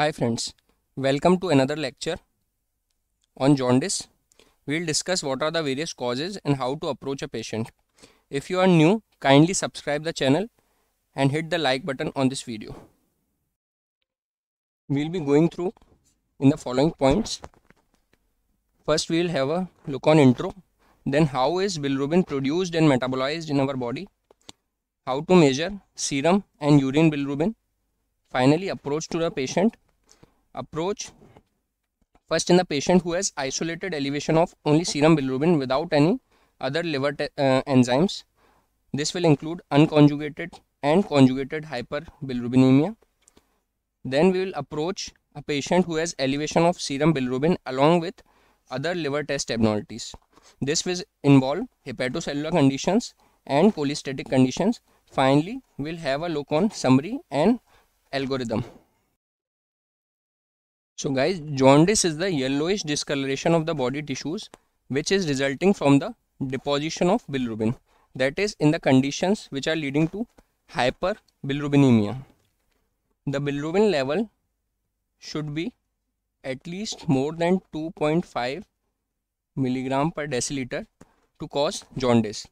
Hi friends, welcome to another lecture on jaundice. We will discuss what are the various causes and how to approach a patient. If you are new, kindly subscribe the channel and hit the like button on this video. We will be going through in the following points. First we will have a look on intro. Then how is bilirubin produced and metabolized in our body. How to measure serum and urine bilirubin. Finally approach to the patient approach first in the patient who has isolated elevation of only serum bilirubin without any other liver uh, enzymes this will include unconjugated and conjugated hyperbilirubinemia then we will approach a patient who has elevation of serum bilirubin along with other liver test abnormalities this will involve hepatocellular conditions and cholestatic conditions finally we'll have a look on summary and algorithm so guys, jaundice is the yellowish discoloration of the body tissues which is resulting from the deposition of bilirubin that is in the conditions which are leading to hyperbilirubinemia. The bilirubin level should be at least more than 2.5 milligram per deciliter to cause jaundice.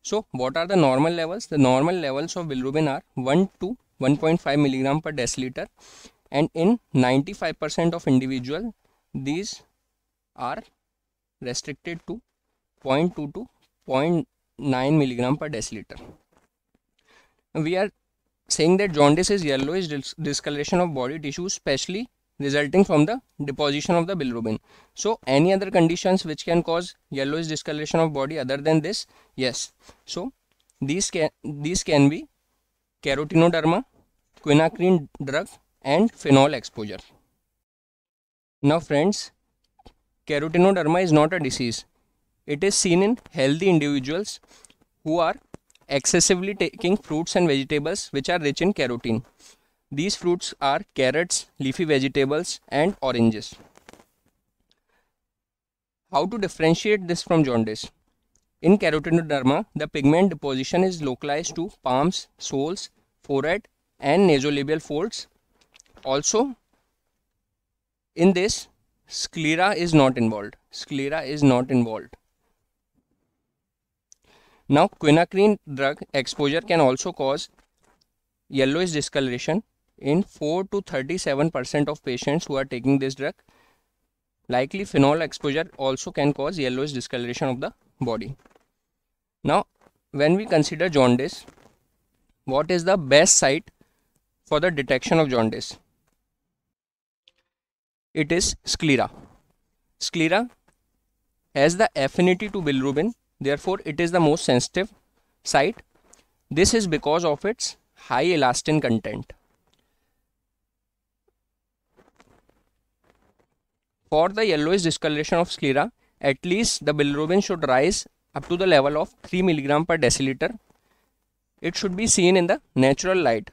So what are the normal levels? The normal levels of bilirubin are 1 to 1.5 milligram per deciliter and in 95% of individual these are restricted to 0.2 to 0.9 milligram per deciliter we are saying that jaundice is yellowish discoloration of body tissue specially resulting from the deposition of the bilirubin so any other conditions which can cause yellowish discoloration of body other than this yes so these can these can be carotenoderma quinacrine drug and phenol exposure. Now friends, carotenoderma is not a disease. It is seen in healthy individuals who are excessively taking fruits and vegetables which are rich in carotene. These fruits are carrots, leafy vegetables and oranges. How to differentiate this from jaundice? In carotenoderma, the pigment deposition is localized to palms, soles, forehead and nasolabial folds also in this sclera is not involved sclera is not involved now quinacrine drug exposure can also cause yellowish discoloration in 4 to 37 percent of patients who are taking this drug likely phenol exposure also can cause yellowish discoloration of the body now when we consider jaundice what is the best site for the detection of jaundice it is sclera. Sclera has the affinity to bilirubin therefore it is the most sensitive site. This is because of its high elastin content. For the yellowish discoloration of sclera at least the bilirubin should rise up to the level of 3 mg per deciliter. It should be seen in the natural light.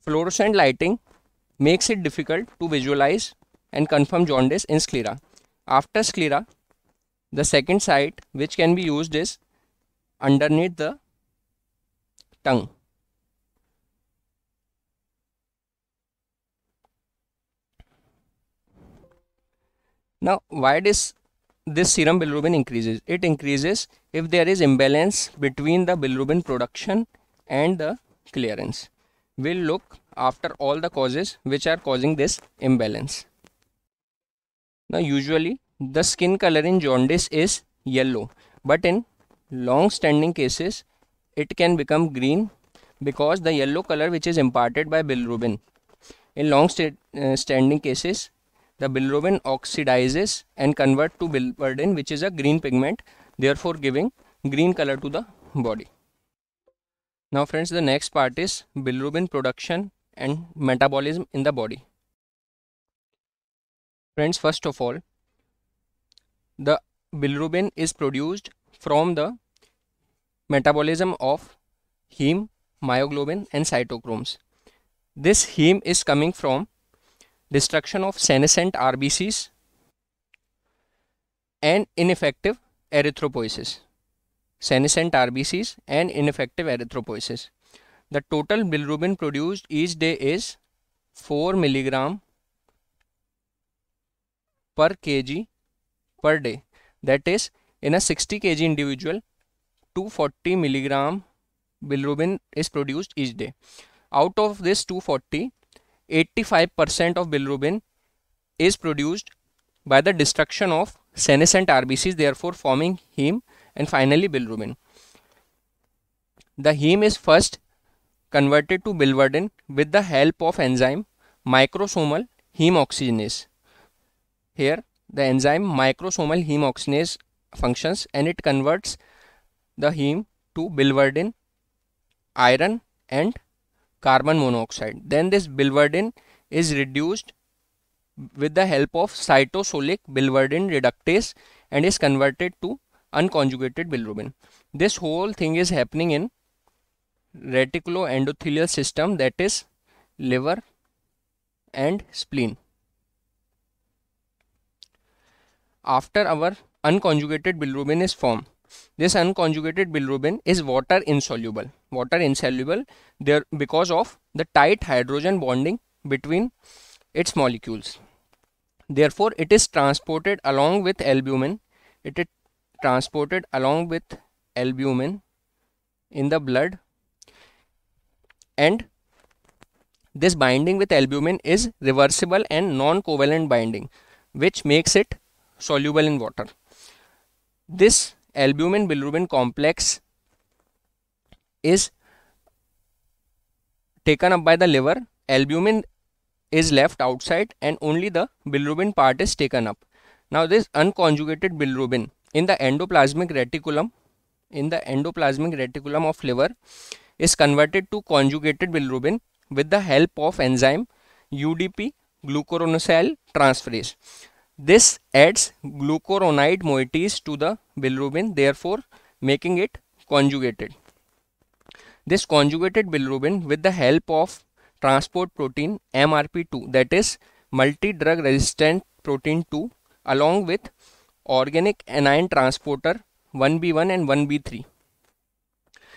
Fluorescent lighting makes it difficult to visualize and confirm jaundice in sclera. After sclera, the second site which can be used is underneath the tongue. Now, why does this serum bilirubin increases? It increases if there is imbalance between the bilirubin production and the clearance. We'll look after all the causes which are causing this imbalance. Now usually the skin color in jaundice is yellow but in long standing cases it can become green because the yellow color which is imparted by bilirubin. In long uh, standing cases the bilirubin oxidizes and convert to bilirubin which is a green pigment therefore giving green color to the body. Now friends the next part is bilirubin production and metabolism in the body. Friends, first of all, the bilirubin is produced from the metabolism of heme, myoglobin and cytochromes. This heme is coming from destruction of senescent RBCs and ineffective erythropoiesis. Senescent RBCs and ineffective erythropoiesis. The total bilirubin produced each day is 4 milligram per kg per day that is in a 60 kg individual 240 milligram bilirubin is produced each day out of this 240 85% of bilirubin is produced by the destruction of senescent RBCs therefore forming heme and finally bilirubin. The heme is first converted to biliverdin with the help of enzyme microsomal heme oxygenase here the enzyme microsomal heme oxidase functions and it converts the heme to bilverdin, iron and carbon monoxide. Then this bilverdin is reduced with the help of cytosolic bilverdin reductase and is converted to unconjugated bilirubin. This whole thing is happening in reticuloendothelial system that is liver and spleen. after our unconjugated bilirubin is formed. This unconjugated bilirubin is water insoluble. Water insoluble there because of the tight hydrogen bonding between its molecules. Therefore, it is transported along with albumin. It is transported along with albumin in the blood and this binding with albumin is reversible and non-covalent binding which makes it soluble in water. This albumin bilirubin complex is taken up by the liver albumin is left outside and only the bilirubin part is taken up now this unconjugated bilirubin in the endoplasmic reticulum in the endoplasmic reticulum of liver is converted to conjugated bilirubin with the help of enzyme UDP glucuronosyl transferase this adds glucuronide moieties to the bilirubin therefore making it conjugated. This conjugated bilirubin with the help of transport protein MRP2 that is multi-drug resistant protein 2 along with organic anion transporter 1B1 and 1B3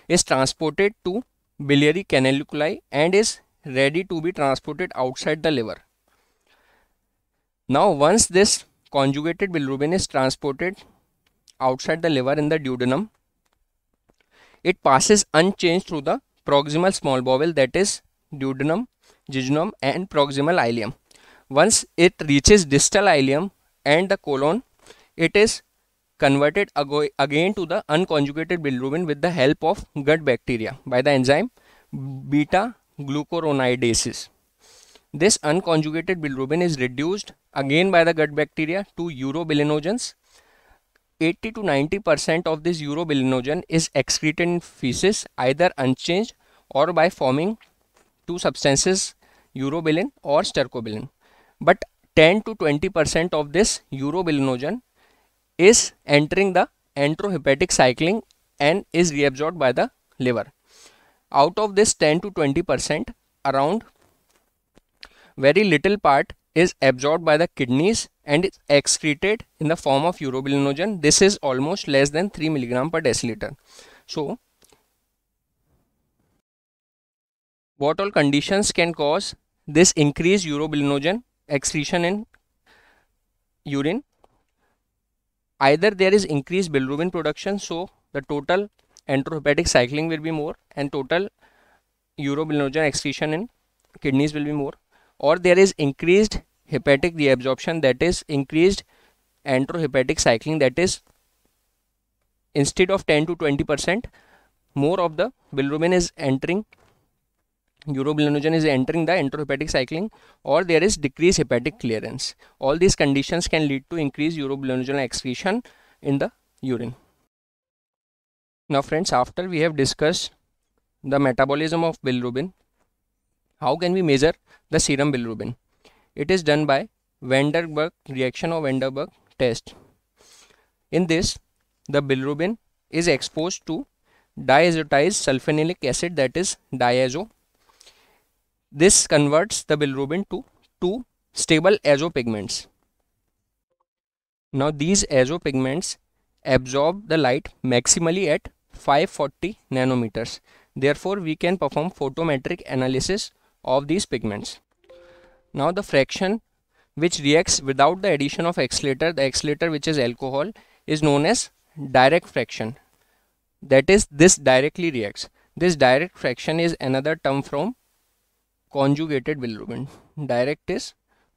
is transported to biliary canaliculi and is ready to be transported outside the liver now once this conjugated bilirubin is transported outside the liver in the duodenum it passes unchanged through the proximal small bowel that is duodenum jejunum and proximal ileum once it reaches distal ileum and the colon it is converted again to the unconjugated bilirubin with the help of gut bacteria by the enzyme beta glucuronidases this unconjugated bilirubin is reduced again by the gut bacteria to urobilinogens. 80 to 90% of this urobilinogen is excreted in feces either unchanged or by forming two substances urobilin or stercobilin. But 10 to 20% of this urobilinogen is entering the enterohepatic cycling and is reabsorbed by the liver. Out of this 10 to 20%, around very little part is absorbed by the kidneys and is excreted in the form of urobilinogen. This is almost less than 3 milligram per deciliter. So, what all conditions can cause this increased urobilinogen excretion in urine? Either there is increased bilirubin production, so the total enterohepatic cycling will be more and total urobilinogen excretion in kidneys will be more or there is increased hepatic reabsorption that is increased enterohepatic cycling that is instead of 10 to 20 percent more of the bilirubin is entering urobilinogen is entering the enterohepatic cycling or there is decreased hepatic clearance all these conditions can lead to increased urobilinogen excretion in the urine now friends after we have discussed the metabolism of bilirubin how can we measure the serum bilirubin? It is done by Vanderburg reaction or Vanderburg test. In this, the bilirubin is exposed to diazotized sulfonylic acid that is diazo. This converts the bilirubin to two stable azo pigments. Now these azo pigments absorb the light maximally at 540 nanometers. Therefore, we can perform photometric analysis of these pigments. Now the fraction which reacts without the addition of accelerator, the accelerator which is alcohol is known as direct fraction. That is this directly reacts. This direct fraction is another term from conjugated bilirubin. Direct is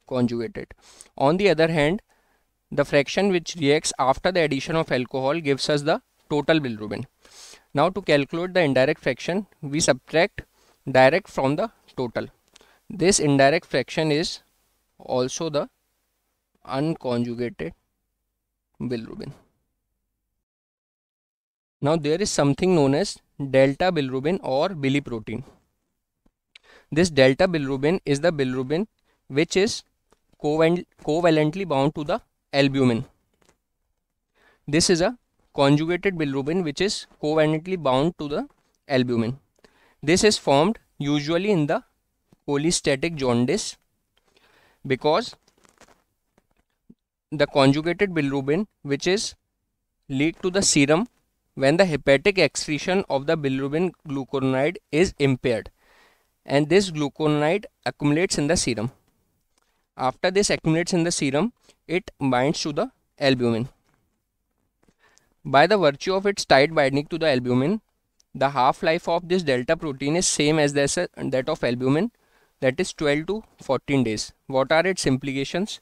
conjugated. On the other hand, the fraction which reacts after the addition of alcohol gives us the total bilirubin. Now to calculate the indirect fraction, we subtract direct from the total this indirect fraction is also the unconjugated bilirubin now there is something known as delta bilirubin or biliprotein this delta bilirubin is the bilirubin which is covalently bound to the albumin this is a conjugated bilirubin which is covalently bound to the albumin this is formed usually in the polystatic jaundice because the conjugated bilirubin which is leaked to the serum when the hepatic excretion of the bilirubin glucuronide is impaired and this glucuronide accumulates in the serum after this accumulates in the serum it binds to the albumin by the virtue of its tight binding to the albumin the half-life of this delta protein is same as that of albumin that is 12 to 14 days. What are its implications?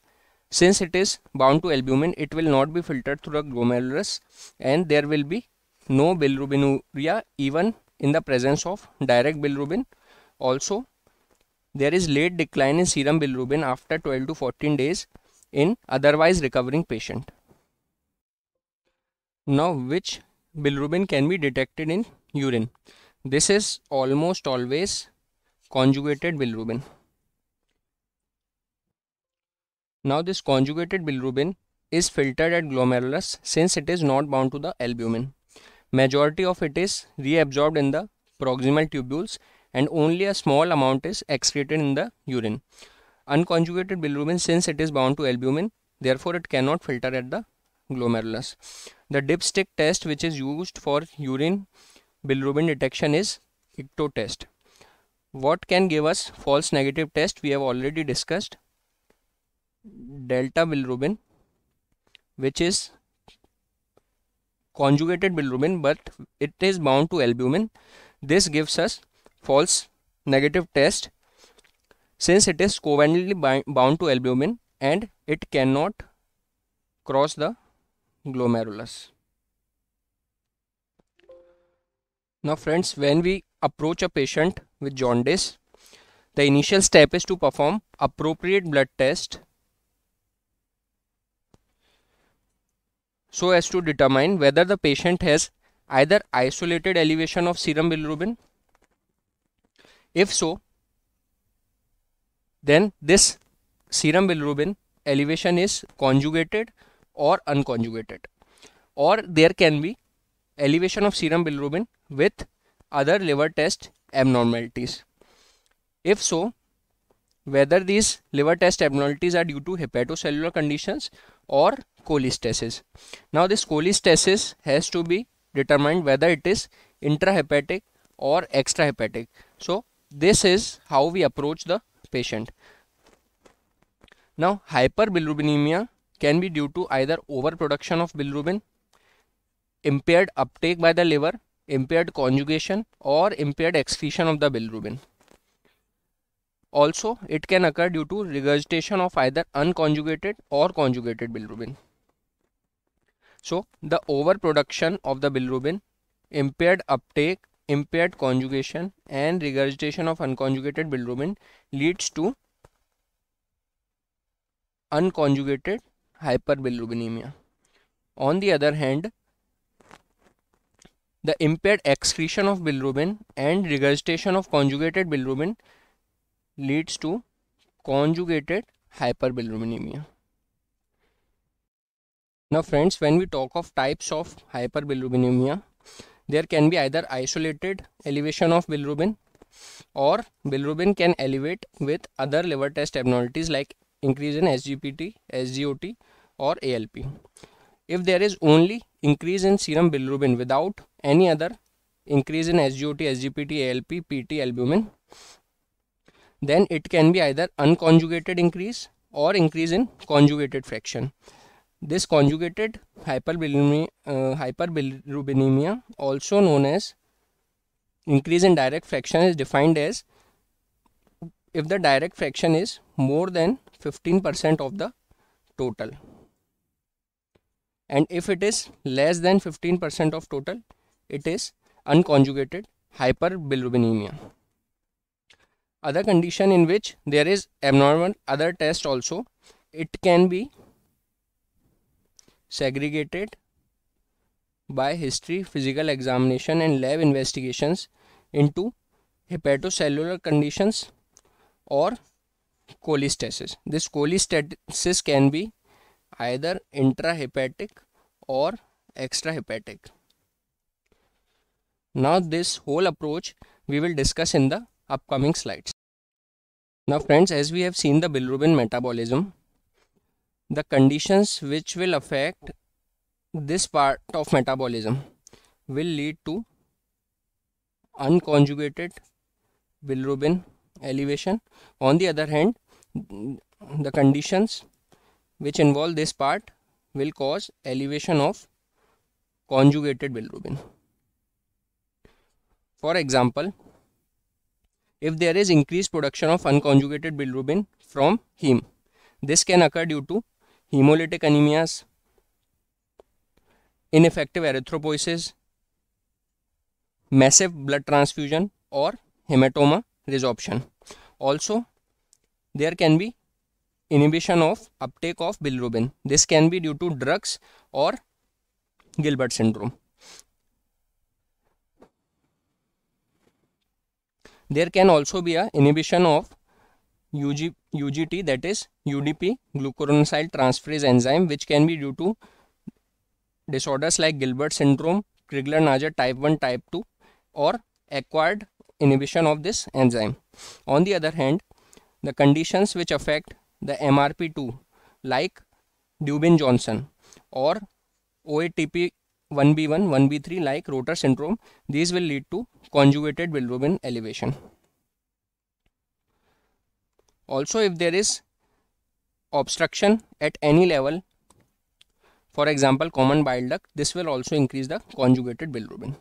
Since it is bound to albumin, it will not be filtered through the glomerulus and there will be no bilirubinuria even in the presence of direct bilirubin. Also, there is late decline in serum bilirubin after 12 to 14 days in otherwise recovering patient. Now, which bilirubin can be detected in urine this is almost always conjugated bilirubin now this conjugated bilirubin is filtered at glomerulus since it is not bound to the albumin majority of it is reabsorbed in the proximal tubules and only a small amount is excreted in the urine unconjugated bilirubin since it is bound to albumin therefore it cannot filter at the glomerulus the dipstick test which is used for urine bilirubin detection is ICTO test. What can give us false negative test? We have already discussed delta bilirubin, which is conjugated bilirubin, but it is bound to albumin. This gives us false negative test since it is covalently bound to albumin and it cannot cross the glomerulus. Now friends, when we approach a patient with jaundice, the initial step is to perform appropriate blood test so as to determine whether the patient has either isolated elevation of serum bilirubin. If so, then this serum bilirubin elevation is conjugated or unconjugated or there can be elevation of serum bilirubin with other liver test abnormalities. If so, whether these liver test abnormalities are due to hepatocellular conditions or cholestasis. Now this cholestasis has to be determined whether it is intrahepatic or extrahepatic. So this is how we approach the patient. Now hyperbilirubinemia can be due to either overproduction of bilirubin, impaired uptake by the liver impaired conjugation or impaired excretion of the bilirubin. Also, it can occur due to regurgitation of either unconjugated or conjugated bilirubin. So, the overproduction of the bilirubin, impaired uptake, impaired conjugation and regurgitation of unconjugated bilirubin leads to unconjugated hyperbilirubinemia. On the other hand, the impaired excretion of bilirubin and regurgitation of conjugated bilirubin leads to conjugated hyperbilirubinemia. Now friends, when we talk of types of hyperbilirubinemia, there can be either isolated elevation of bilirubin or bilirubin can elevate with other liver test abnormalities like increase in SGPT, SGOT or ALP. If there is only increase in serum bilirubin without any other increase in SGOT, SGPT, ALP, PT, albumin, then it can be either unconjugated increase or increase in conjugated fraction. This conjugated hyperbilirubinemia, uh, hyperbilirubinemia also known as increase in direct fraction is defined as if the direct fraction is more than 15% of the total and if it is less than 15% of total it is unconjugated hyperbilirubinemia. Other condition in which there is abnormal other test also. It can be segregated by history, physical examination and lab investigations into hepatocellular conditions or cholestasis. This cholestasis can be either intrahepatic or extrahepatic. Now this whole approach we will discuss in the upcoming slides. Now friends as we have seen the bilirubin metabolism, the conditions which will affect this part of metabolism will lead to unconjugated bilirubin elevation. On the other hand, the conditions which involve this part will cause elevation of conjugated bilirubin. For example, if there is increased production of unconjugated bilirubin from heme, this can occur due to hemolytic anemias, ineffective erythropoiesis, massive blood transfusion or hematoma resorption. Also, there can be inhibition of uptake of bilirubin. This can be due to drugs or Gilbert syndrome. there can also be a inhibition of UG, UGT that is UDP glucuronosyl transferase enzyme which can be due to disorders like Gilbert syndrome, Krigler-Najar type 1, type 2 or acquired inhibition of this enzyme. On the other hand, the conditions which affect the MRP2 like Dubin-Johnson or OATP 1b1, 1b3 like rotor syndrome. These will lead to conjugated bilirubin elevation. Also, if there is obstruction at any level, for example, common bile duct, this will also increase the conjugated bilirubin.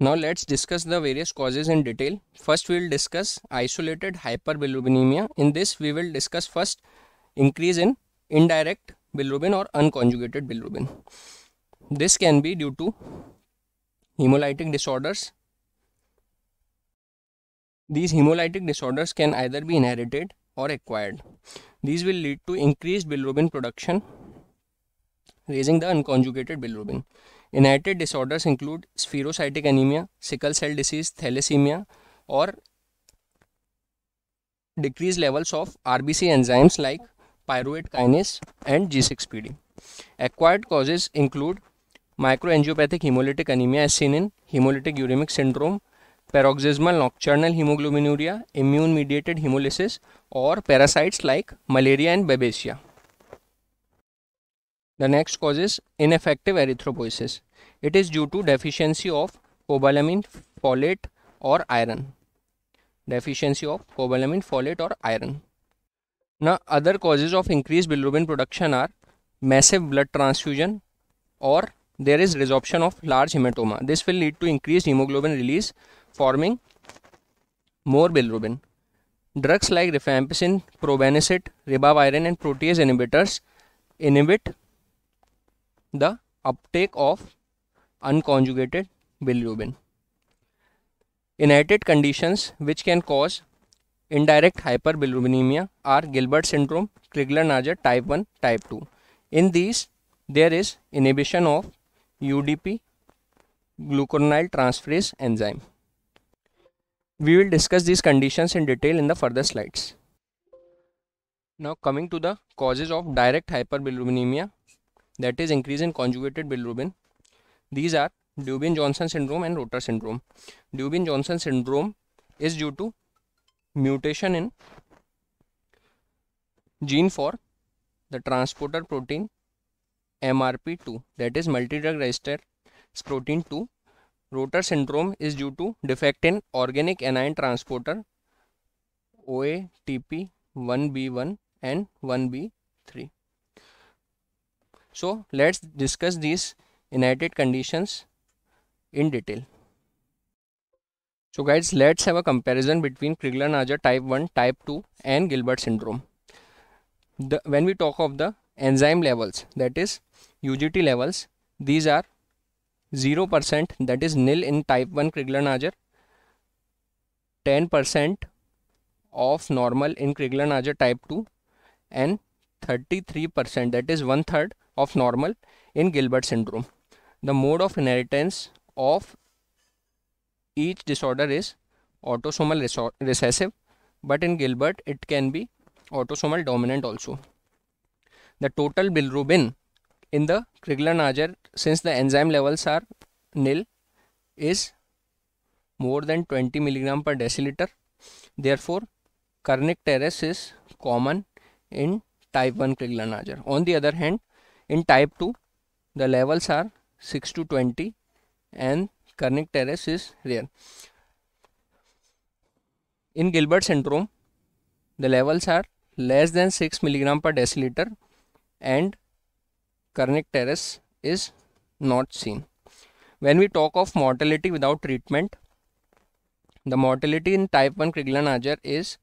Now let's discuss the various causes in detail. First we will discuss isolated hyperbilirubinemia. In this we will discuss first increase in indirect bilirubin or unconjugated bilirubin. This can be due to hemolytic disorders. These hemolytic disorders can either be inherited or acquired. These will lead to increased bilirubin production, raising the unconjugated bilirubin. Inherited disorders include spherocytic anemia, sickle cell disease, thalassemia, or decreased levels of RBC enzymes like pyruvate kinase and G6PD. Acquired causes include micro angiopathic haemolytic anaemia एसिनिन haemolytic uraemic syndrome paroxysmal nocturnal haemoglobinuria immune mediated haemolysis और parasites like malaria and babesia the next cause is effective erythropoiesis it is due to deficiency of cobalamin folate और iron deficiency of cobalamin folate और iron न other causes of increase bilirubin production are massive blood transfusion और there is resorption of large hematoma. This will lead to increased hemoglobin release forming more bilirubin. Drugs like rifampicin, probenecid, ribavirin and protease inhibitors inhibit the uptake of unconjugated bilirubin. Inherited conditions which can cause indirect hyperbilirubinemia are Gilbert syndrome, Krigler-Nager type 1, type 2. In these, there is inhibition of UDP glucuronyl transferase enzyme. We will discuss these conditions in detail in the further slides. Now coming to the causes of direct hyperbilirubinemia that is increase in conjugated bilirubin. These are Dubin-Johnson syndrome and Rotor syndrome. Dubin-Johnson syndrome is due to mutation in gene for the transporter protein MRP2 that is multi-drug resistance protein 2. Rotor syndrome is due to defect in organic anion transporter OATP1B1 and 1B3. So let's discuss these united conditions in detail. So guys, let's have a comparison between Krigler-Najar type 1, type 2 and Gilbert syndrome. The, when we talk of the enzyme levels that is UGT levels these are 0% that is nil in type 1 Najer. 10% of normal in krigler Najer type 2 and 33% that is one third of normal in Gilbert syndrome. The mode of inheritance of each disorder is autosomal recessive but in Gilbert it can be autosomal dominant also the total bilirubin in the krigler Najer, since the enzyme levels are nil is more than 20 milligram per deciliter therefore kernicterus is common in type 1 Najer. on the other hand in type 2 the levels are 6 to 20 and kernicterus is rare in Gilbert syndrome the levels are less than 6 milligram per deciliter and Karnik terrace is not seen. When we talk of mortality without treatment, the mortality in type 1 is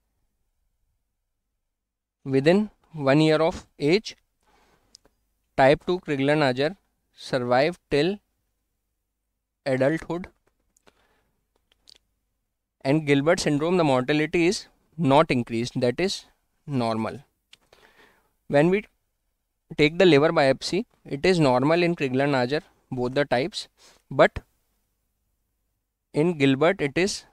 within one year of age. Type 2 krigler survive till adulthood and Gilbert syndrome the mortality is not increased that is normal. When we take the liver biopsy it is normal in Krigler-Najar both the types but in Gilbert it is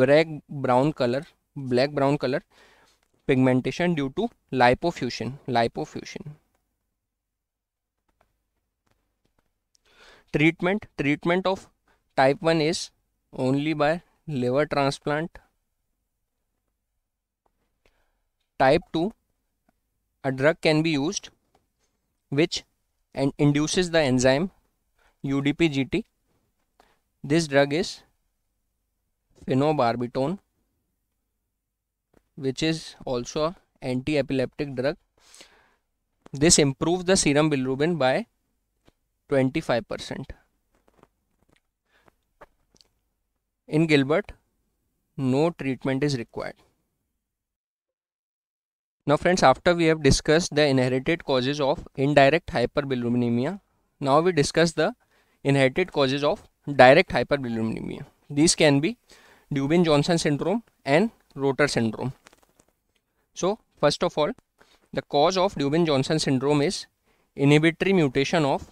black brown color black brown color pigmentation due to lipofusion lipofusion treatment treatment of type 1 is only by liver transplant type 2 a drug can be used which and induces the enzyme UDPGT. This drug is phenobarbitone which is also anti-epileptic drug. This improves the serum bilirubin by 25%. In Gilbert, no treatment is required. Now friends after we have discussed the inherited causes of indirect hyperbilirubinemia, now we discuss the inherited causes of direct hyperbilirubinemia. These can be Dubin-Johnson syndrome and Rotor syndrome. So first of all the cause of Dubin-Johnson syndrome is inhibitory mutation of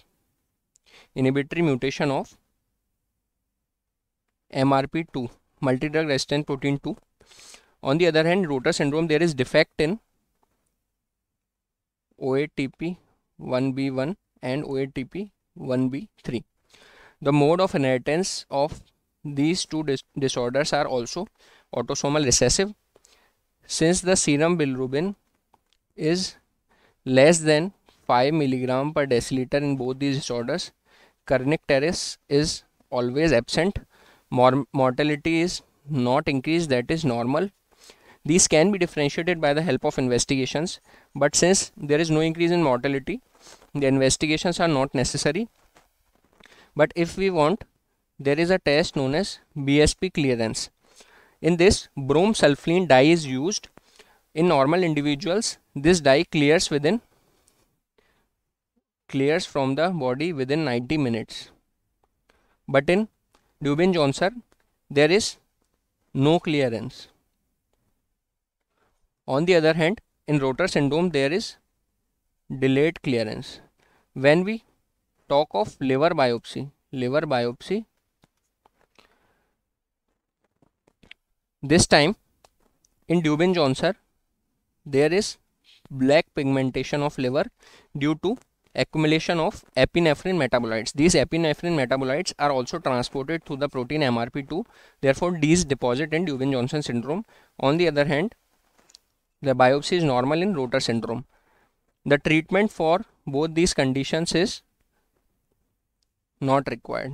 inhibitory mutation of MRP2 multidrug resistant protein 2 on the other hand rotor syndrome there is defect in OATP 1B1 and OATP 1B3. The mode of inheritance of these two dis disorders are also autosomal recessive. Since the serum bilirubin is less than 5 milligram per deciliter in both these disorders, cardiac is always absent. Mor mortality is not increased, that is normal. These can be differentiated by the help of investigations, but since there is no increase in mortality, the investigations are not necessary. But if we want, there is a test known as BSP clearance. In this, brome sulfline dye is used. In normal individuals, this dye clears within clears from the body within 90 minutes. But in Dubin Johnson, there is no clearance. On the other hand, in rotor syndrome, there is delayed clearance. When we talk of liver biopsy, liver biopsy, this time in Dubin-Johnson, there is black pigmentation of liver due to accumulation of epinephrine metabolites. These epinephrine metabolites are also transported to the protein MRP2. Therefore, these deposit in Dubin-Johnson syndrome. On the other hand, the biopsy is normal in rotor syndrome. The treatment for both these conditions is not required.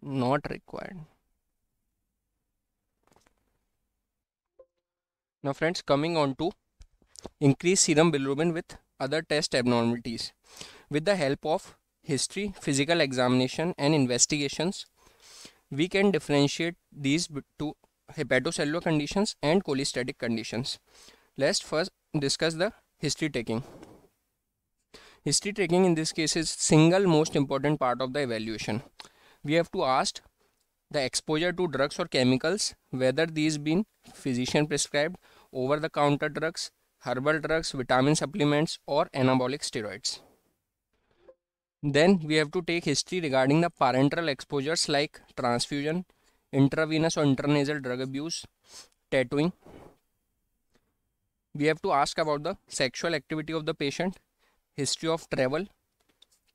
Not required. Now friends, coming on to increase serum bilirubin with other test abnormalities. With the help of history, physical examination and investigations, we can differentiate these two hepatocellular conditions and cholestatic conditions. Let's first discuss the history taking. History taking in this case is single most important part of the evaluation. We have to ask the exposure to drugs or chemicals, whether these been physician prescribed, over the counter drugs, herbal drugs, vitamin supplements or anabolic steroids. Then we have to take history regarding the parenteral exposures like transfusion, intravenous or intranasal drug abuse, tattooing. We have to ask about the sexual activity of the patient, history of travel,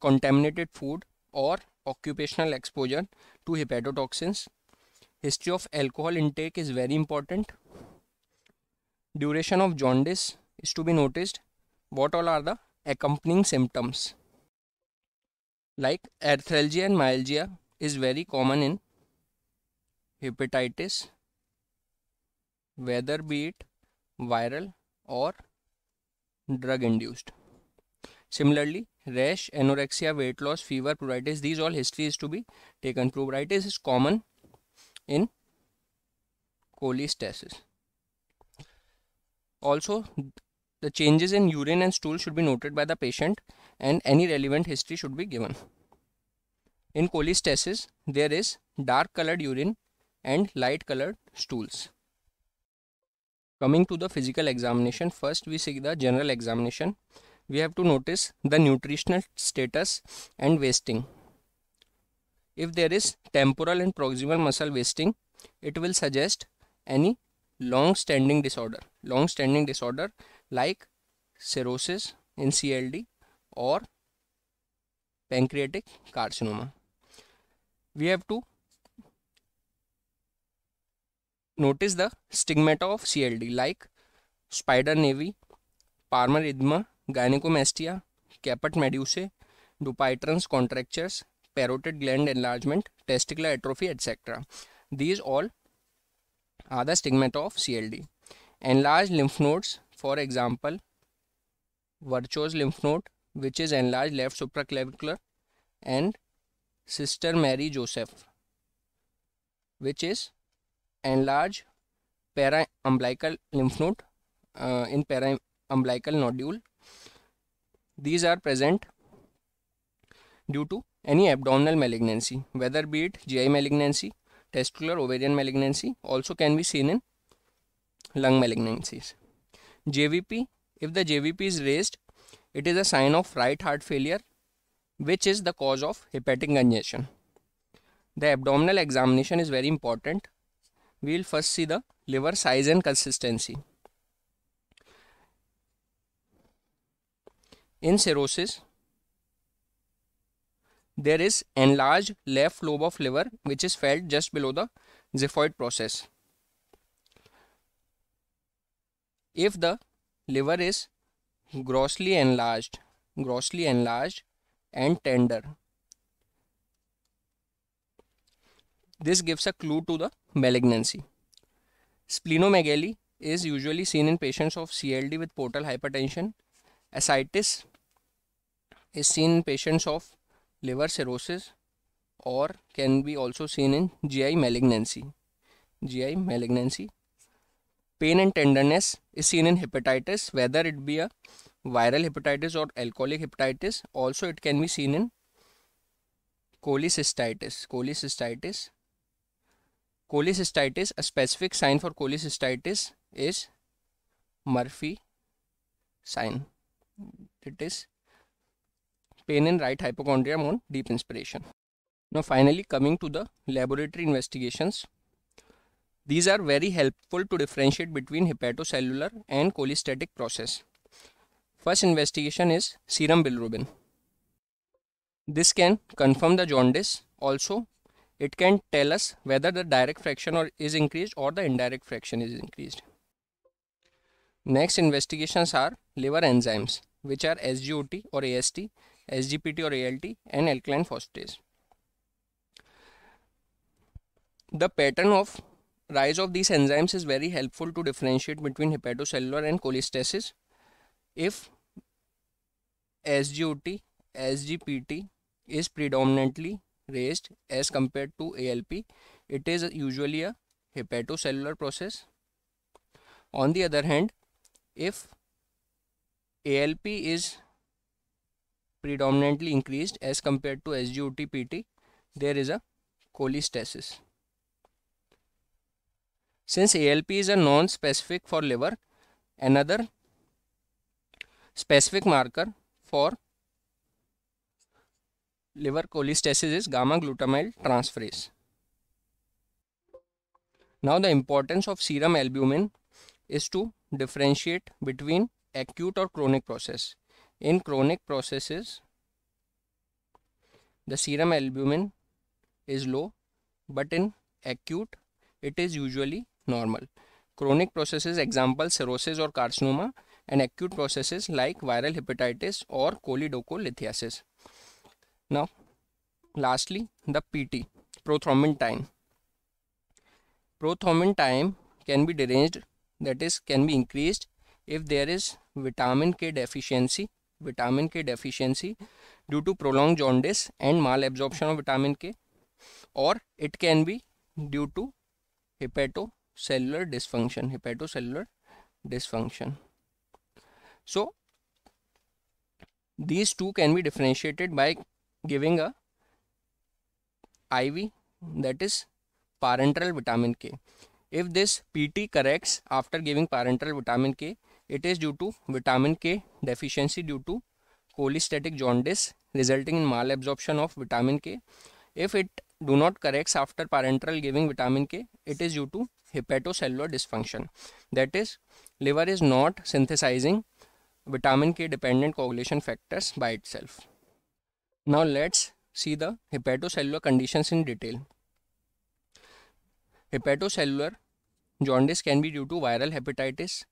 contaminated food or occupational exposure to hepatotoxins. History of alcohol intake is very important. Duration of jaundice is to be noticed. What all are the accompanying symptoms? Like arthralgia and myalgia is very common in hepatitis whether be it viral or drug induced similarly rash anorexia weight loss fever pruritus these all history is to be taken pruritus is common in cholestasis also the changes in urine and stool should be noted by the patient and any relevant history should be given in cholestasis there is dark colored urine and light colored stools. Coming to the physical examination, first we see the general examination. We have to notice the nutritional status and wasting. If there is temporal and proximal muscle wasting, it will suggest any long standing disorder, long standing disorder like cirrhosis in CLD or pancreatic carcinoma. We have to Notice the stigmata of CLD like spider navy, palmar edema, gynecomastia, caput medusae, dupuytrans contractures, parotid gland enlargement, testicular atrophy, etc. These all are the stigmata of CLD. Enlarged lymph nodes, for example, Virchow's lymph node, which is enlarged left supraclavicular, and sister Mary Joseph, which is and large paraumbilical lymph node uh, in paraumbilical nodule. These are present due to any abdominal malignancy, whether be it GI malignancy, testicular ovarian malignancy, also can be seen in lung malignancies. JVP, if the JVP is raised, it is a sign of right heart failure, which is the cause of hepatic congestion. The abdominal examination is very important we will first see the liver size and consistency. In cirrhosis, there is enlarged left lobe of liver which is felt just below the xiphoid process. If the liver is grossly enlarged, grossly enlarged and tender, this gives a clue to the malignancy. Splenomegaly is usually seen in patients of CLD with portal hypertension. Ascites is seen in patients of liver cirrhosis or can be also seen in GI malignancy. GI malignancy. Pain and tenderness is seen in hepatitis, whether it be a viral hepatitis or alcoholic hepatitis. Also, it can be seen in cholecystitis. Cholecystitis cholecystitis, a specific sign for cholecystitis is Murphy sign. It is pain in right hypochondrium on deep inspiration. Now finally coming to the laboratory investigations. These are very helpful to differentiate between hepatocellular and cholestatic process. First investigation is serum bilirubin. This can confirm the jaundice. Also it can tell us whether the direct fraction or is increased or the indirect fraction is increased. Next investigations are liver enzymes which are SGOT or AST, SGPT or ALT and alkaline phosphatase. The pattern of rise of these enzymes is very helpful to differentiate between hepatocellular and cholestasis. If SGOT, SGPT is predominantly raised as compared to ALP. It is usually a hepatocellular process. On the other hand, if ALP is predominantly increased as compared to SGOT-PT, there is a cholestasis. Since ALP is a non-specific for liver, another specific marker for liver cholestasis is gamma glutamyl transferase. Now the importance of serum albumin is to differentiate between acute or chronic process. In chronic processes, the serum albumin is low but in acute it is usually normal. Chronic processes example cirrhosis or carcinoma and acute processes like viral hepatitis or cholelithiasis. Now, lastly, the PT, prothrombin time. Prothrombin time can be deranged, that is, can be increased if there is vitamin K deficiency, vitamin K deficiency due to prolonged jaundice and malabsorption of vitamin K, or it can be due to hepatocellular dysfunction, hepatocellular dysfunction. So, these two can be differentiated by giving a IV that is parenteral vitamin K. If this PT corrects after giving parenteral vitamin K, it is due to vitamin K deficiency due to cholestatic jaundice resulting in malabsorption of vitamin K. If it do not corrects after parenteral giving vitamin K, it is due to hepatocellular dysfunction. That is, liver is not synthesizing vitamin K dependent coagulation factors by itself. Now let's see the hepatocellular conditions in detail. Hepatocellular jaundice can be due to viral hepatitis,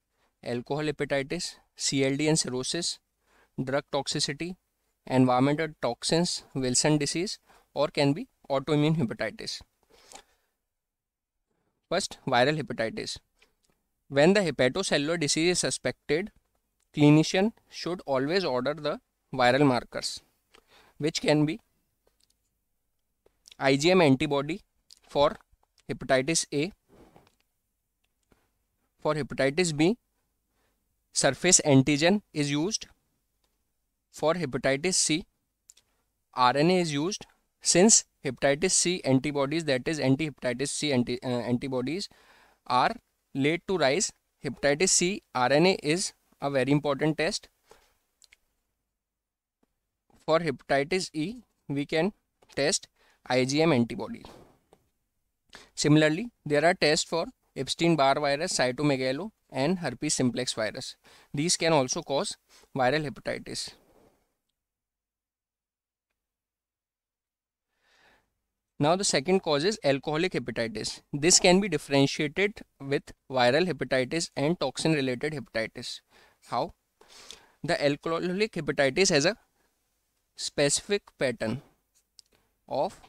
alcohol hepatitis, CLD and cirrhosis, drug toxicity, environmental toxins, Wilson disease or can be autoimmune hepatitis. First, viral hepatitis. When the hepatocellular disease is suspected, clinician should always order the viral markers which can be IgM antibody for hepatitis A, for hepatitis B, surface antigen is used, for hepatitis C, RNA is used since hepatitis C antibodies that is anti-hepatitis C anti, uh, antibodies are late to rise hepatitis C RNA is a very important test for hepatitis E we can test IgM antibody. Similarly, there are tests for Epstein-Barr virus, cytomegalo and herpes simplex virus. These can also cause viral hepatitis. Now the second cause is alcoholic hepatitis. This can be differentiated with viral hepatitis and toxin related hepatitis. How? The alcoholic hepatitis has a specific pattern of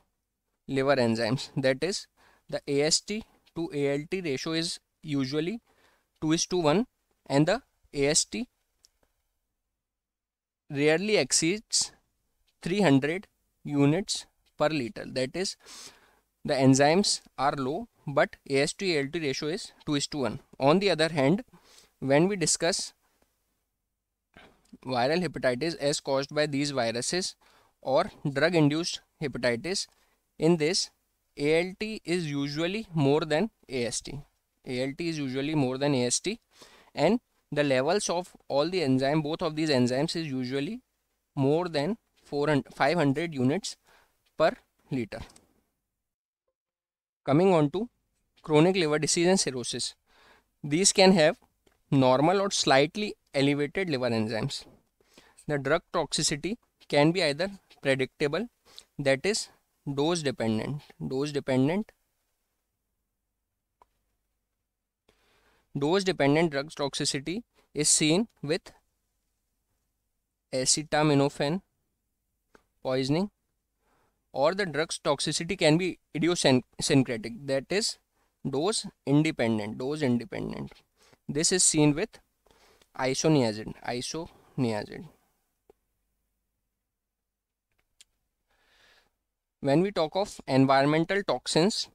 liver enzymes that is the AST to ALT ratio is usually 2 is to 1 and the AST rarely exceeds 300 units per liter that is the enzymes are low but AST ALT ratio is 2 is to 1 on the other hand when we discuss viral hepatitis as caused by these viruses or drug induced hepatitis. In this, ALT is usually more than AST. ALT is usually more than AST and the levels of all the enzyme, both of these enzymes is usually more than 400, 500 units per liter. Coming on to chronic liver disease and cirrhosis. These can have normal or slightly elevated liver enzymes. The drug toxicity can be either predictable, that is, dose dependent, dose dependent, dose dependent drug toxicity is seen with acetaminophen poisoning or the drug's toxicity can be idiosyncratic that is dose independent dose independent this is seen with isoniazid. Isoniazid. When we talk of environmental toxins,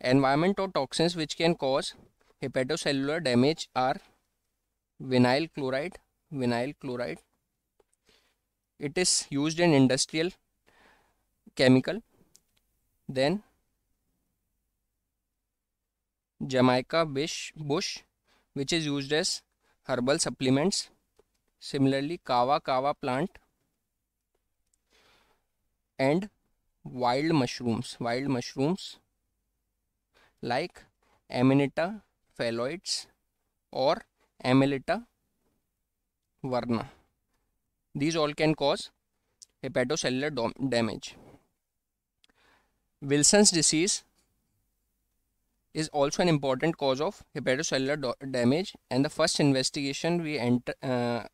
environmental toxins which can cause hepatocellular damage are vinyl chloride. Vinyl chloride. It is used in industrial chemical. Then Jamaica bush, bush which is used as herbal supplements. Similarly, kava kava plant and wild mushrooms, wild mushrooms like Amanita phalloides or Amelita verna. These all can cause hepatocellular damage. Wilson's disease is also an important cause of hepatocellular damage and the first investigation we enter, uh,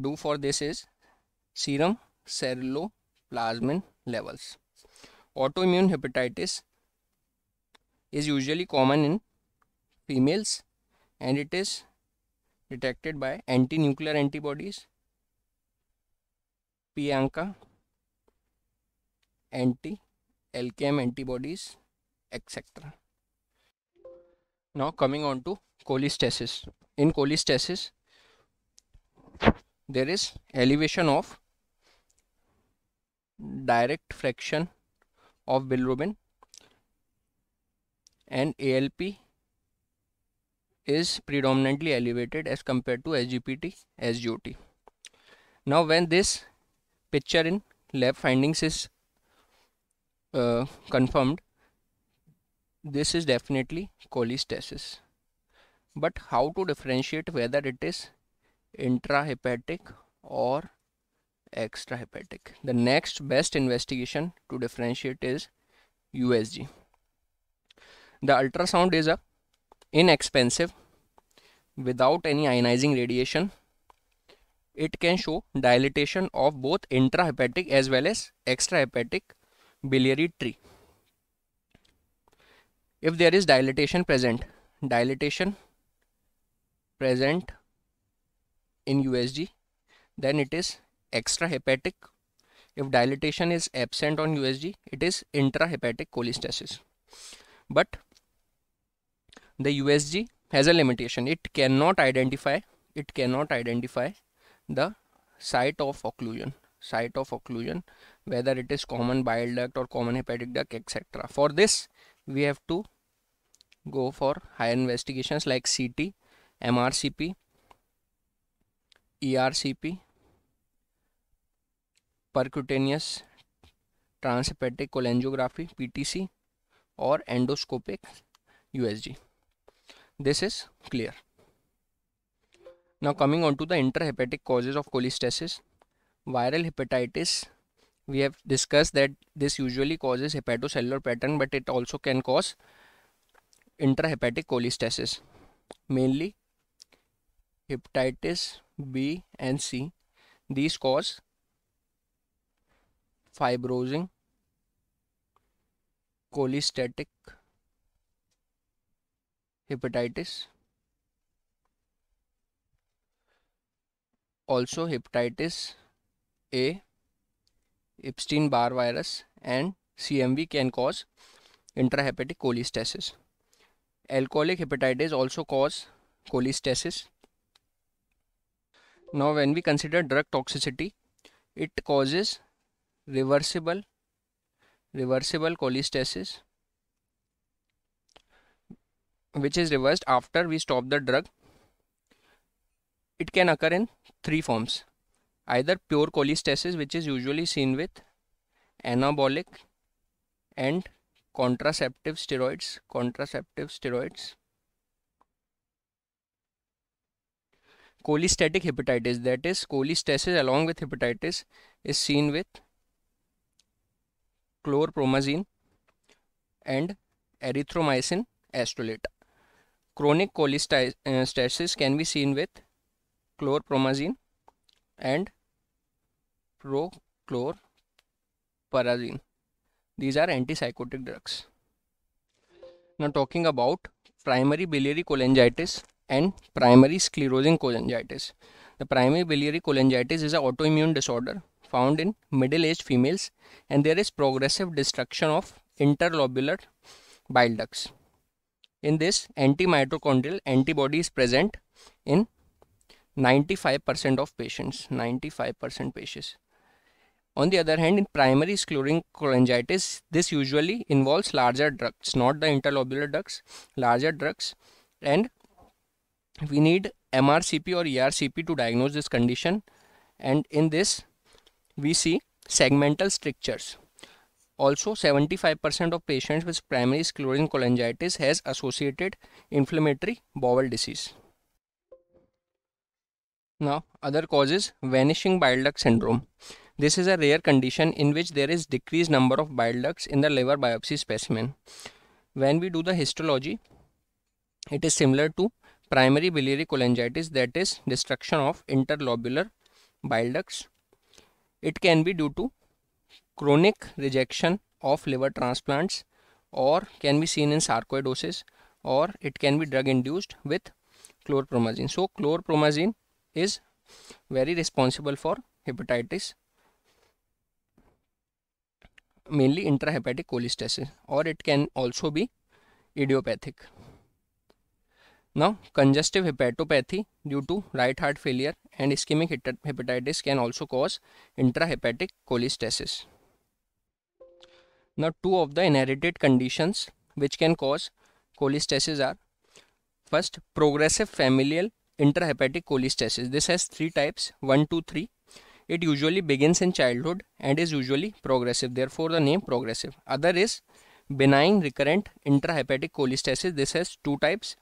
do for this is serum ceruloplasmin levels. Autoimmune hepatitis is usually common in females and it is detected by anti-nuclear antibodies, Pianca, anti-LKM antibodies, etc now coming on to cholestasis in cholestasis there is elevation of direct fraction of bilirubin and ALP is predominantly elevated as compared to SGPT SGOT now when this picture in lab findings is uh, confirmed this is definitely cholestasis but how to differentiate whether it is intrahepatic or extrahepatic the next best investigation to differentiate is USG the ultrasound is a inexpensive without any ionizing radiation it can show dilatation of both intrahepatic as well as extrahepatic biliary tree if there is dilatation present dilatation present in USG then it is extrahepatic if dilatation is absent on USG it is intrahepatic cholestasis but the USG has a limitation it cannot identify it cannot identify the site of occlusion site of occlusion whether it is common bile duct or common hepatic duct etc for this we have to go for higher investigations like CT, MRCP, ERCP, percutaneous transhepatic cholangiography PTC or endoscopic USG. This is clear. Now coming on to the intrahepatic causes of cholestasis, viral hepatitis we have discussed that this usually causes hepatocellular pattern but it also can cause intrahepatic cholestasis mainly hepatitis B and C these cause fibrosing cholestatic hepatitis also hepatitis A Epstein-Barr virus and CMV can cause intrahepatic cholestasis. Alcoholic hepatitis also cause cholestasis. Now when we consider drug toxicity, it causes reversible reversible cholestasis which is reversed after we stop the drug. It can occur in three forms either pure cholestasis which is usually seen with anabolic and contraceptive steroids contraceptive steroids cholestatic hepatitis that is cholestasis along with hepatitis is seen with chlorpromazine and erythromycin estolate chronic cholestasis can be seen with chlorpromazine and prochlorperazine. These are antipsychotic drugs. Now talking about primary biliary cholangitis and primary sclerosing cholangitis. The primary biliary cholangitis is an autoimmune disorder found in middle-aged females and there is progressive destruction of interlobular bile ducts. In this, anti-mitochondrial antibody is present in 95% of patients, 95% patients. On the other hand, in primary sclerotic cholangitis, this usually involves larger ducts, not the interlobular ducts, larger ducts, and we need MRCP or ERCP to diagnose this condition. And in this, we see segmental strictures. Also, 75% of patients with primary sclerotic cholangitis has associated inflammatory bowel disease. Now, other causes vanishing bile duct syndrome. This is a rare condition in which there is decreased number of bile ducts in the liver biopsy specimen. When we do the histology, it is similar to primary biliary cholangitis that is destruction of interlobular bile ducts. It can be due to chronic rejection of liver transplants or can be seen in sarcoidosis or it can be drug induced with chlorpromazine. So chlorpromazine is very responsible for hepatitis mainly intrahepatic cholestasis or it can also be idiopathic. Now congestive hepatopathy due to right heart failure and ischemic hepatitis can also cause intrahepatic cholestasis. Now two of the inherited conditions which can cause cholestasis are first progressive familial intrahepatic cholestasis. This has three types 1, 2, 3 it usually begins in childhood and is usually progressive, therefore the name progressive. Other is benign recurrent intrahepatic cholestasis. This has two types.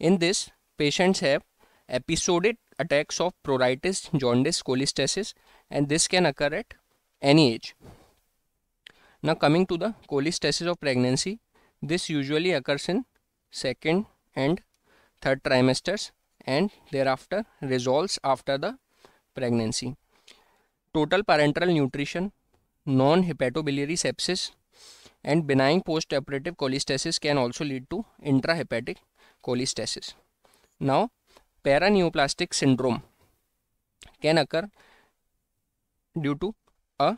In this, patients have episodic attacks of pruritus, jaundice, cholestasis and this can occur at any age. Now coming to the cholestasis of pregnancy, this usually occurs in second and third trimesters and thereafter resolves after the pregnancy total parenteral nutrition, non-hepatobiliary sepsis and benign postoperative cholestasis can also lead to intrahepatic cholestasis. Now, paraneoplastic syndrome can occur due to a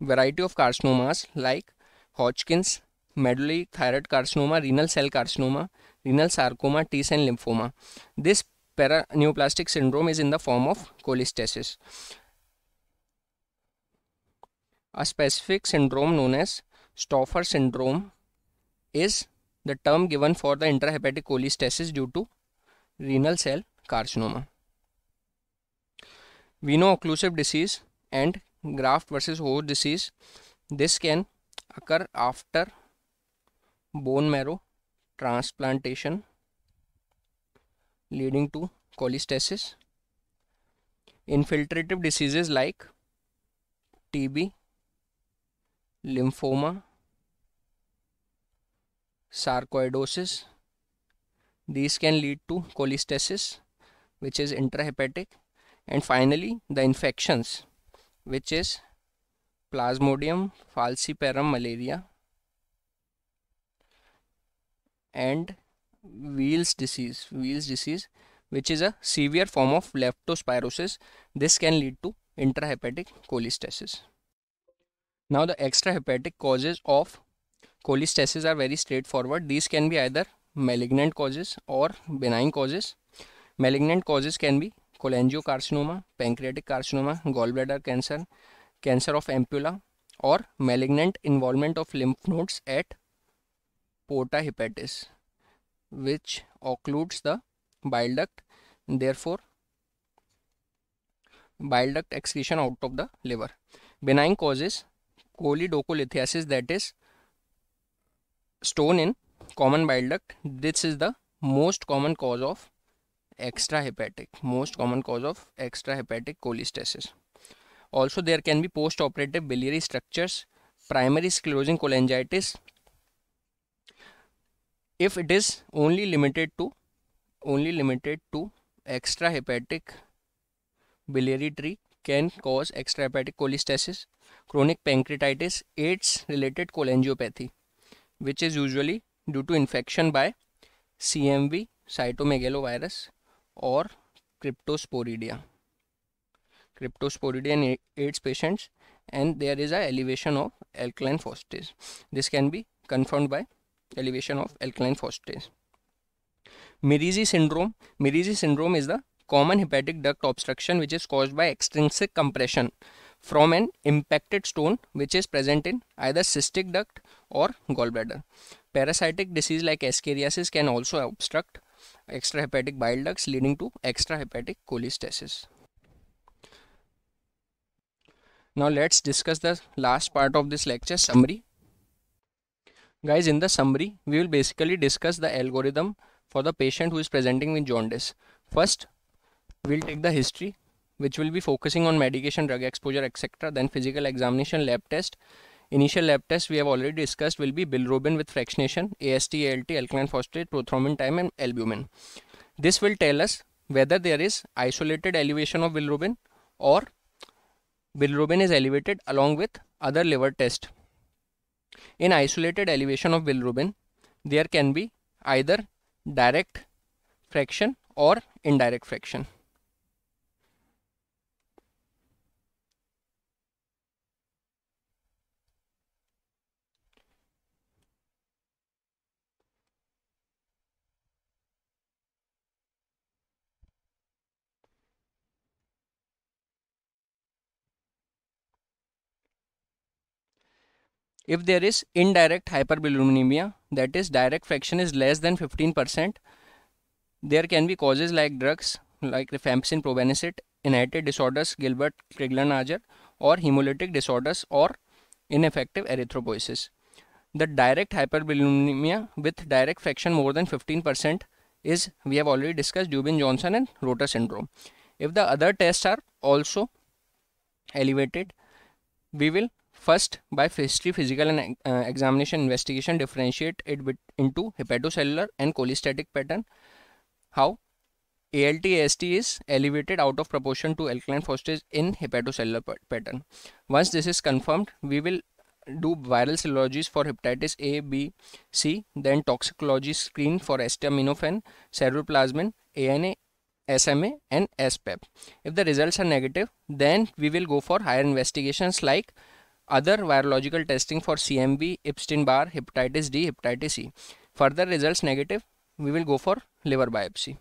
variety of carcinomas like Hodgkin's, medullary thyroid carcinoma, renal cell carcinoma, renal sarcoma, T-cell lymphoma. This paraneoplastic syndrome is in the form of cholestasis. A specific syndrome known as Stoffer syndrome is the term given for the intrahepatic cholestasis due to renal cell carcinoma. We know occlusive disease and graft versus host disease. This can occur after bone marrow transplantation leading to cholestasis. Infiltrative diseases like TB, lymphoma, sarcoidosis. These can lead to cholestasis, which is intrahepatic, and finally the infections, which is plasmodium falciparum malaria and Wheels disease, Wheels disease, which is a severe form of leptospirosis. This can lead to intrahepatic cholestasis. Now the extrahepatic causes of cholestasis are very straightforward. These can be either malignant causes or benign causes. Malignant causes can be cholangiocarcinoma, pancreatic carcinoma, gallbladder cancer, cancer of ampulla or malignant involvement of lymph nodes at porta hepatis which occludes the bile duct therefore bile duct excretion out of the liver benign causes cholidocolithiasis that is stone in common bile duct this is the most common cause of extrahepatic most common cause of extrahepatic cholestasis also there can be post-operative biliary structures primary sclerosing cholangitis if it is only limited to only limited to extrahepatic biliary tree can cause extrahepatic cholestasis chronic pancreatitis, AIDS related cholangiopathy, which is usually due to infection by CMV, cytomegalovirus, or cryptosporidia. Cryptosporidia in AIDS patients, and there is an elevation of alkaline phosphatase. This can be confirmed by elevation of alkaline phosphatase. Mirizi syndrome. Mirizi syndrome is the common hepatic duct obstruction which is caused by extrinsic compression from an impacted stone which is present in either cystic duct or gallbladder. Parasitic disease like ascariasis can also obstruct extrahepatic bile ducts leading to extrahepatic cholestasis. Now let's discuss the last part of this lecture summary. Guys in the summary we will basically discuss the algorithm for the patient who is presenting with jaundice. First we will take the history which will be focusing on medication, drug exposure, etc. Then physical examination, lab test. Initial lab test we have already discussed will be bilirubin with fractionation, AST, ALT, alkaline phosphate, prothrombin time and albumin. This will tell us whether there is isolated elevation of bilirubin or bilirubin is elevated along with other liver test. In isolated elevation of bilirubin, there can be either direct fraction or indirect fraction. If there is indirect hyperbilirubinemia, that is direct fraction is less than 15%, there can be causes like drugs like rifampicin, probenecid, inherited disorders, Gilbert, Krigler-Nager or hemolytic disorders or ineffective erythropoiesis. The direct hyperbilirubinemia with direct fraction more than 15% is we have already discussed Dubin-Johnson and Rotor syndrome. If the other tests are also elevated, we will First, by history, physical and uh, examination investigation differentiate it into hepatocellular and cholestatic pattern. How? ALT AST is elevated out of proportion to alkaline phosphatase in hepatocellular pattern. Once this is confirmed, we will do viral serologies for hepatitis A, B, C, then toxicology screen for acetaminophen, ceruloplasmin, ANA, SMA and SPEP. If the results are negative, then we will go for higher investigations like other virological testing for CMV, Epstein-Barr, hepatitis D, hepatitis E. Further results negative, we will go for liver biopsy.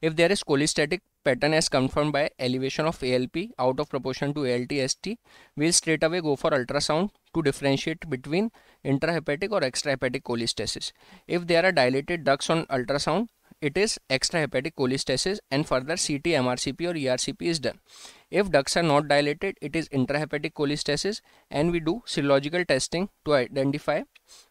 If there is cholestatic pattern as confirmed by elevation of ALP out of proportion to ALT ST, we'll straight away go for ultrasound to differentiate between intrahepatic or extrahepatic cholestasis. If there are dilated ducts on ultrasound, it is extrahepatic cholestasis and further CT, MRCP or ERCP is done. If ducts are not dilated, it is intrahepatic cholestasis and we do serological testing to identify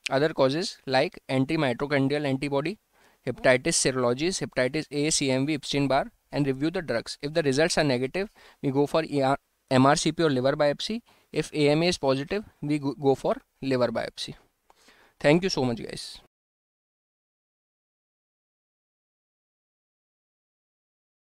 other causes like anti-mitochondrial antibody, hepatitis serologies, hepatitis A, CMV, Epstein-Barr and review the drugs. If the results are negative, we go for ER, MRCP or liver biopsy. If AMA is positive, we go for liver biopsy. Thank you so much guys.